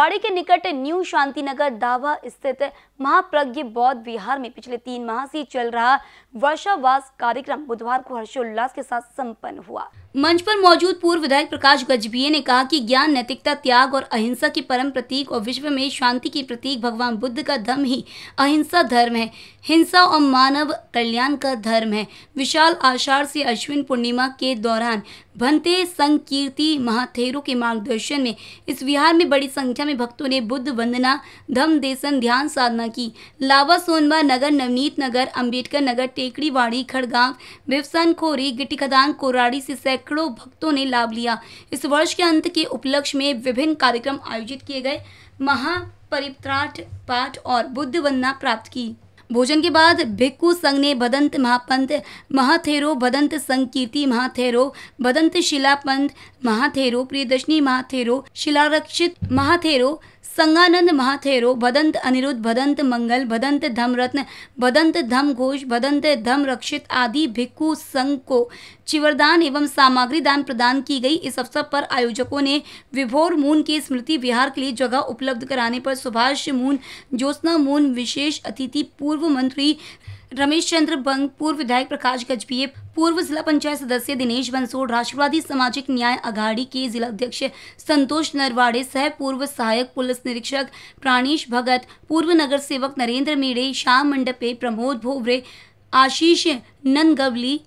फगवाड़ी के निकट न्यू शांति नगर दावा स्थित महाप्रज्ञ बौद्ध विहार में पिछले तीन माह से चल रहा वर्षावास कार्यक्रम बुधवार को हर्षोल्लास के साथ संपन्न हुआ मंच पर मौजूद पूर्व विधायक प्रकाश गजबीय ने कहा कि ज्ञान नैतिकता त्याग और अहिंसा की परम प्रतीक और विश्व में शांति की प्रतीक भगवान बुद्ध का धर्म ही अहिंसा धर्म है हिंसा और मानव कल्याण का धर्म है विशाल आषाढ़ से अश्विन पूर्णिमा के दौरान भंते संकीर्ति महाथेरों के मार्गदर्शन में इस विहार में बड़ी संख्या में भक्तों ने बुद्ध वंदना धम देशन ध्यान साधना की लावा सोनवा नगर नवनीत नगर अंबेडकर नगर टेकड़ी वाड़ी खड़गांव बिवसन खोरी खदान कोराड़ी से सैकड़ों भक्तों ने लाभ लिया इस वर्ष के अंत के उपलक्ष्य में विभिन्न कार्यक्रम आयोजित किए गए महापरिप्राठ पाठ और बुद्ध वंदना प्राप्त की भोजन के बाद भिक्खु संघ ने भदंत महापंथ महाथेरो भदंत संकीर्ति महाथेरो महाथेरो भदंत शिलापंथ महाथेरो प्रियदर्शनी महाथेरो शिलारक्षित महाथेरो संगानंद महाथेरो भदंत अनिरुद्ध भदंत मंगल भदंत धमरत्न भदंत धम घोष भदंत धम रक्षित आदि भिक्खु संघ को चिवरदान एवं सामग्री दान प्रदान की गई इस अवसर पर आयोजकों ने विभोर मून के स्मृति विहार के लिए जगह उपलब्ध कराने पर सुभाष मून ज्योत्ना मून विशेष अतिथि पूर्व मंत्री रमेश चंद्र बंग पूर्व विधायक प्रकाश गजबीय पूर्व जिला पंचायत सदस्य दिनेश बंसोड़ राष्ट्रवादी सामाजिक न्याय अघाड़ी के जिला अध्यक्ष संतोष नरवाड़े सह पूर्व सहायक पुलिस निरीक्षक प्राणेश भगत पूर्व नगर सेवक नरेंद्र मेड़े श्याम मंडपे प्रमोद भोवरे आशीष नंदगवली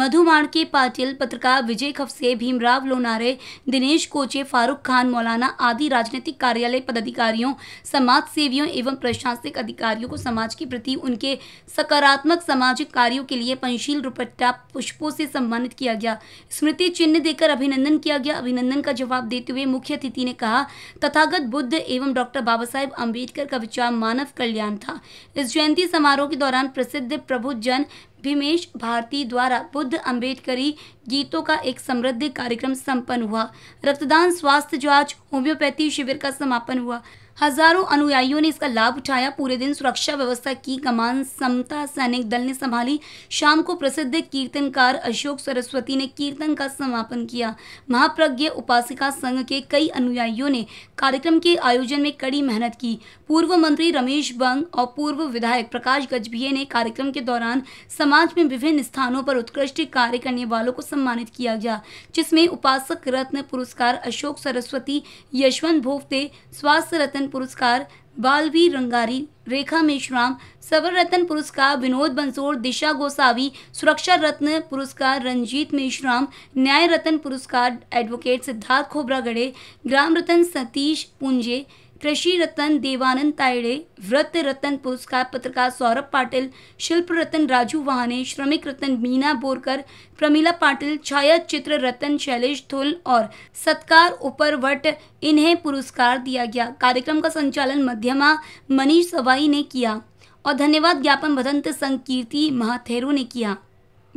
मधु माणके पाटिल पत्रकार विजय खफसे भीमराव लोनारे दिनेश कोचे फारूक खान मौलाना आदि राजनीतिक कार्यालय पदाधिकारियों समाज सेवियों एवं प्रशासनिक अधिकारियों को समाज के प्रति उनके सकारात्मक सामाजिक कार्यों के लिए पंशील रुपट्टा पुष्पों से सम्मानित किया गया स्मृति चिन्ह देकर अभिनंदन किया गया अभिनंदन का जवाब देते हुए मुख्य अतिथि ने कहा तथागत बुद्ध एवं डॉक्टर बाबा साहेब अम्बेडकर का विचार मानव कल्याण था इस जयंती समारोह के दौरान प्रसिद्ध प्रभु जन भीमेश भारती द्वारा बुद्ध अम्बेडकरी गीतों का एक समृद्ध कार्यक्रम संपन्न हुआ रक्तदान स्वास्थ्य जांच होम्योपैथी शिविर का समापन हुआ हजारों अनुयायियों ने इसका लाभ उठाया पूरे दिन सुरक्षा व्यवस्था की कमान समता सैनिक दल ने संभाली शाम को प्रसिद्ध कीर्तनकार अशोक सरस्वती ने कीर्तन का समापन किया महाप्रज्ञ उपासिका संघ के कई अनुयायियों ने कार्यक्रम के आयोजन में कड़ी मेहनत की पूर्व मंत्री रमेश बंग और पूर्व विधायक प्रकाश गजभिये ने कार्यक्रम के दौरान समाज में विभिन्न स्थानों पर उत्कृष्ट कार्य करने वालों को सम्मानित किया गया जिसमें उपासक रत्न पुरस्कार अशोक सरस्वती यशवंत भोफते स्वास्थ्य रत्न पुरस्कार बालवीर रंगारी रेखा मेश्राम सबर रत्न पुरस्कार विनोद बंसोर दिशा गोसावी सुरक्षा रत्न पुरस्कार रंजीत मेश्राम न्याय रत्न पुरस्कार एडवोकेट सिद्धार्थ खोबरागढ़े ग्राम रत्न सतीश पुंजे कृषि रत्न देवानंद तायडे व्रत रत्न पुरस्कार पत्रकार सौरभ पाटिल शिल्प रत्न राजू वाहने श्रमिक रत्न मीना बोरकर प्रमिला पाटिल छाया चित्र रत्न शैलेश थुल और सत्कार उपरवट इन्हें पुरस्कार दिया गया कार्यक्रम का संचालन मध्यमा मनीष सवाई ने किया और धन्यवाद ज्ञापन भदंत संकीर्ति महाथेरो ने किया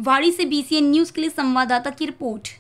वाड़ी से बीसीएन न्यूज़ के लिए संवाददाता की रिपोर्ट